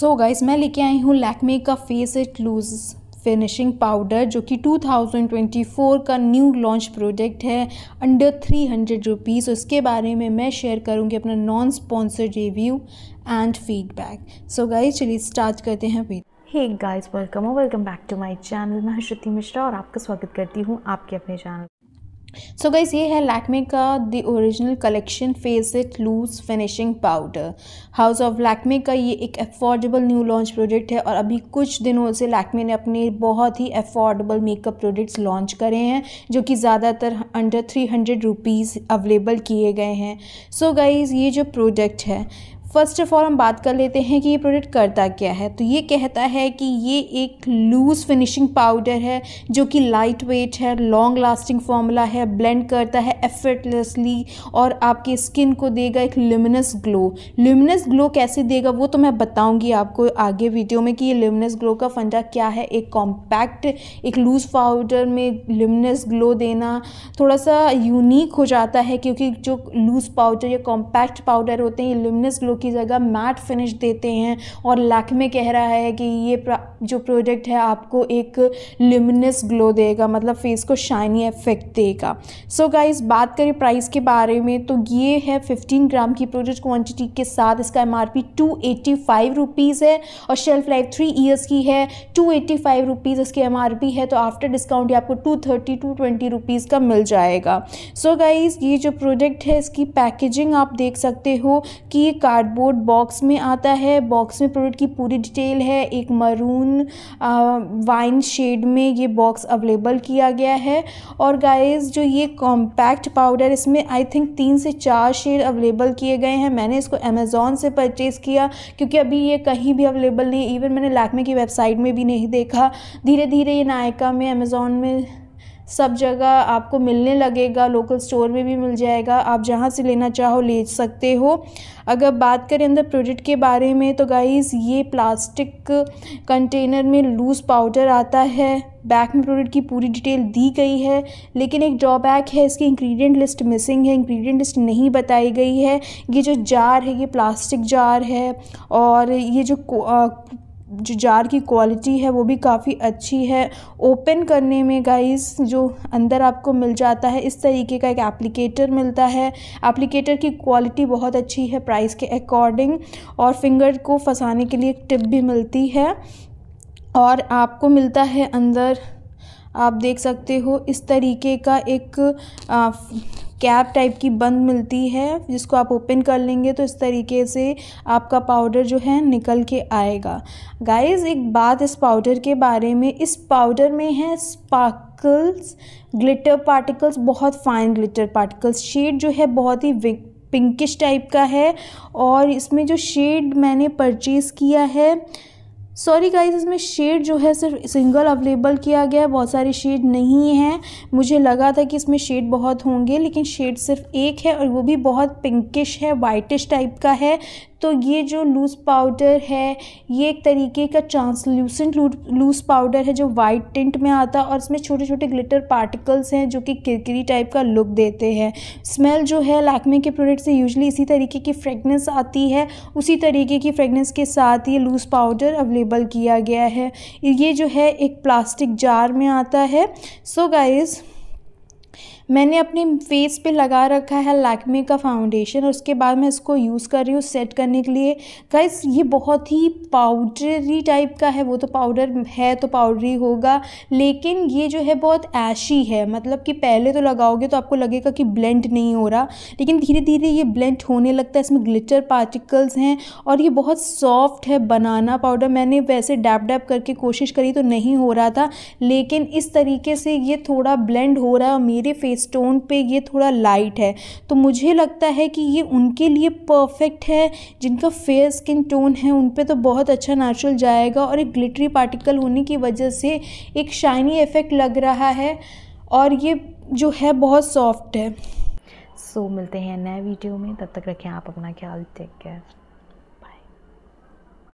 so guys मैं लेके आई हूँ लैकमे का face it loose finishing powder जो कि 2024 का न्यू लॉन्च प्रोडक्ट है अंडर थ्री हंड्रेड रुपीज़ उसके बारे में मैं शेयर करूँगी अपना non sponsored review and feedback so guys चलिए स्टार्ट करते हैं फिर हे गाइस वेलकम और welcome back to my channel मैं श्रुति मिश्रा और आपका स्वागत करती हूँ आपके अपने चैनल सो so गाइज़ ये है लैक्मे का the original collection face it loose finishing powder house of Lakme का ये एक अफोर्डेबल न्यू लॉन्च प्रोडक्ट है और अभी कुछ दिनों से लैक्मे ने अपने बहुत ही अफोर्डेबल मेकअप प्रोडक्ट्स लॉन्च करे हैं जो कि ज़्यादातर under three hundred rupees available किए गए हैं सो so गाइज़ ये जो प्रोडक्ट है फर्स्ट ऑफ़ ऑल हम बात कर लेते हैं कि ये प्रोडक्ट करता क्या है तो ये कहता है कि ये एक लूज़ फिनिशिंग पाउडर है जो कि लाइट वेट है लॉन्ग लास्टिंग फॉर्मूला है ब्लेंड करता है एफर्टलेसली और आपके स्किन को देगा एक ल्यूमिनस ग्लो ल्यूमिनस ग्लो कैसे देगा वो तो मैं बताऊंगी आपको आगे वीडियो में कि ये ल्यूमिनस ग्लो का फंडा क्या है एक कॉम्पैक्ट एक लूज़ पाउडर में ल्यूमिनस ग्लो देना थोड़ा सा यूनिक हो जाता है क्योंकि जो लूज़ पाउडर या कॉम्पैक्ट पाउडर होते हैं ये ल्यूमिनस ग्लो की जगह मैट फिनिश देते हैं और लैक्मे कह रहा है कि ये जो प्रोडक्ट है आपको एक ल्यूमिनस ग्लो देगा मतलब फेस को शाइनी इफेक्ट देगा सो so गाइज बात करें प्राइस के बारे में तो ये है 15 ग्राम की प्रोडक्ट क्वांटिटी के साथ इसका एम आर पी है और शेल्फ लाइफ थ्री ईयर्स की है टू रुपीज़ इसकी एम है तो आफ्टर डिस्काउंट ये आपको two thirty two twenty rupees का मिल जाएगा सो so गाइज़ ये जो प्रोडक्ट है इसकी पैकेजिंग आप देख सकते हो कि ये कार्डबोर्ड बॉक्स में आता है बॉक्स में प्रोडक्ट की पूरी डिटेल है एक मरून ग्रीन वाइन शेड में ये बॉक्स अवेलेबल किया गया है और गाइस जो ये कॉम्पैक्ट पाउडर इसमें आई थिंक तीन से चार शेड अवेलेबल किए गए हैं मैंने इसको अमेज़ोन से परचेज़ किया क्योंकि अभी ये कहीं भी अवेलेबल नहीं इवन मैंने लैकमे की वेबसाइट में भी नहीं देखा धीरे धीरे ये नायका में अमेज़ोन में सब जगह आपको मिलने लगेगा लोकल स्टोर में भी मिल जाएगा आप जहाँ से लेना चाहो ले सकते हो अगर बात करें अंदर प्रोडक्ट के बारे में तो गाइज़ ये प्लास्टिक कंटेनर में लूज़ पाउडर आता है बैक में प्रोडक्ट की पूरी डिटेल दी गई है लेकिन एक ड्रॉबैक है इसकी इंग्रेडिएंट लिस्ट मिसिंग है इंग्रेडिएंट लिस्ट नहीं बताई गई है ये जो जार है ये प्लास्टिक जार है और ये जो जो जार की क्वालिटी है वो भी काफ़ी अच्छी है ओपन करने में गाइस जो अंदर आपको मिल जाता है इस तरीके का एक एप्लीकेटर मिलता है एप्लीकेटर की क्वालिटी बहुत अच्छी है प्राइस के अकॉर्डिंग और फिंगर को फंसाने के लिए एक टिप भी मिलती है और आपको मिलता है अंदर आप देख सकते हो इस तरीके का एक कैप टाइप की बंद मिलती है जिसको आप ओपन कर लेंगे तो इस तरीके से आपका पाउडर जो है निकल के आएगा गाइस एक बात इस पाउडर के बारे में इस पाउडर में है स्पार्क पार्टिकल्स ग्लिटर पार्टिकल्स बहुत फाइन ग्लिटर पार्टिकल्स शेड जो है बहुत ही पिंकिश टाइप का है और इसमें जो शेड मैंने परचेज़ किया है सॉरी गाइस इसमें शेड जो है सिर्फ सिंगल अवेलेबल किया गया है बहुत सारे शेड नहीं हैं मुझे लगा था कि इसमें शेड बहुत होंगे लेकिन शेड सिर्फ एक है और वो भी बहुत पिंकिश है वाइटिश टाइप का है तो ये जो लूज़ पाउडर है ये एक तरीके का ट्रांसल्यूसेंट लूज़ पाउडर है जो वाइट टिंट में आता और इसमें छोटे छोटे ग्लिटर पार्टिकल्स हैं जो कि किरकिरी टाइप का लुक देते हैं स्मेल जो है लाखमे के प्रोडक्ट से यूजली इसी तरीके की फ्रेगनेंस आती है उसी तरीके की फ्रेगनेंस के साथ ये लूज़ पाउडर अवेलेबल लेबल किया गया है ये जो है एक प्लास्टिक जार में आता है सो so गाइज़ मैंने अपने फेस पे लगा रखा है लैक्मे का फाउंडेशन और उसके बाद मैं इसको यूज़ कर रही हूँ सेट करने के लिए गाइस ये बहुत ही पाउडरी टाइप का है वो तो पाउडर है तो पाउडरी होगा लेकिन ये जो है बहुत ऐशी है मतलब कि पहले तो लगाओगे तो आपको लगेगा कि ब्लेंड नहीं हो रहा लेकिन धीरे धीरे ये ब्लेंड होने लगता है इसमें ग्लिटर पार्टिकल्स हैं और ये बहुत सॉफ्ट है बनाना पाउडर मैंने वैसे डैप डैप करके कोशिश करी तो नहीं हो रहा था लेकिन इस तरीके से ये थोड़ा ब्लेंड हो रहा है और मेरे फेस स्टोन पे ये थोड़ा लाइट है तो मुझे लगता है कि ये उनके लिए परफेक्ट है जिनका फेयर स्किन टोन है उन पर तो बहुत अच्छा नेचुरल जाएगा और एक ग्लिटरी पार्टिकल होने की वजह से एक शाइनी इफ़ेक्ट लग रहा है और ये जो है बहुत सॉफ्ट है सो so, मिलते हैं नए वीडियो में तब तक रखें आप अपना ख्याल टेक केयर